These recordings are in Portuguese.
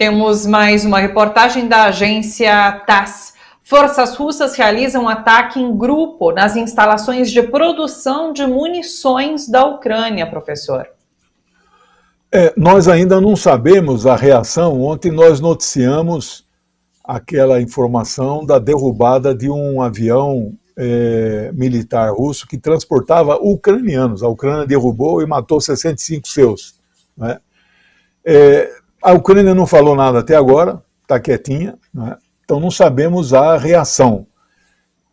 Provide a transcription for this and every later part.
Temos mais uma reportagem da agência TASS. Forças russas realizam ataque em grupo nas instalações de produção de munições da Ucrânia, professor. É, nós ainda não sabemos a reação. Ontem nós noticiamos aquela informação da derrubada de um avião é, militar russo que transportava ucranianos. A Ucrânia derrubou e matou 65 seus. Né? É, ah, a Ucrânia não falou nada até agora, está quietinha, né? então não sabemos a reação.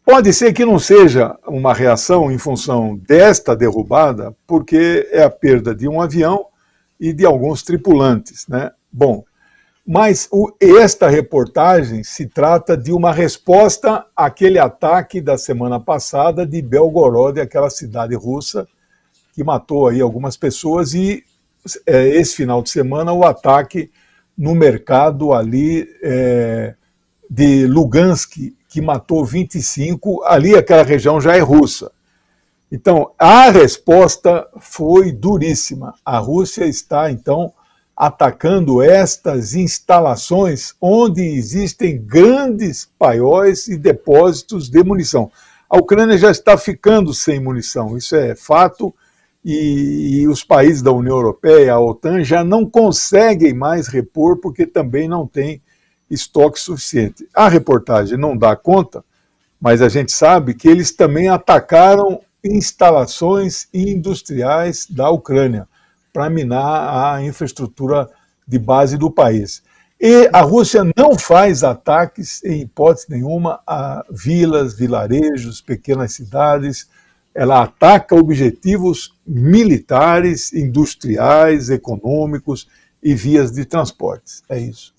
Pode ser que não seja uma reação em função desta derrubada, porque é a perda de um avião e de alguns tripulantes, né? Bom, mas o, esta reportagem se trata de uma resposta àquele ataque da semana passada de Belgorod, aquela cidade russa que matou aí algumas pessoas e é, esse final de semana o ataque no mercado ali é, de Lugansk, que matou 25, ali aquela região já é russa. Então, a resposta foi duríssima. A Rússia está, então, atacando estas instalações onde existem grandes paióis e depósitos de munição. A Ucrânia já está ficando sem munição, isso é fato e, e, os países da União Europeia, a OTAN, já não conseguem mais repor porque também não tem estoque suficiente. A reportagem não dá conta, mas a gente sabe que eles também atacaram instalações industriais da Ucrânia para minar a infraestrutura de base do país. E a Rússia não faz ataques, em hipótese nenhuma, a vilas, vilarejos, pequenas cidades. Ela ataca objetivos militares, industriais, econômicos e vias de transportes. É isso.